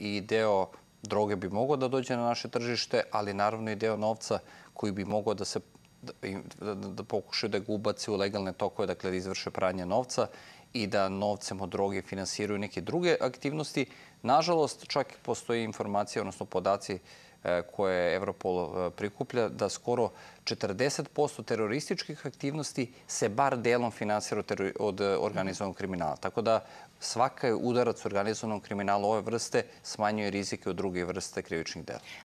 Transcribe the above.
i deo droge bi mogao da dođe na naše tržište, ali naravno i deo novca koji bi mogao da se da, da, da pokušaju da ga ubace u legalne tokove, dakle da izvrše pranje novca i da novcem od droge finansiraju neke druge aktivnosti. Nažalost, čak postoji informacija, odnosno podaci e, koje Evropol e, prikuplja, da skoro 40% terorističkih aktivnosti se bar delom finansira od organizovanog kriminala. Tako da svaka udarac organizovanog kriminala ove vrste smanjuje rizike od druge vrste krivičnih dela.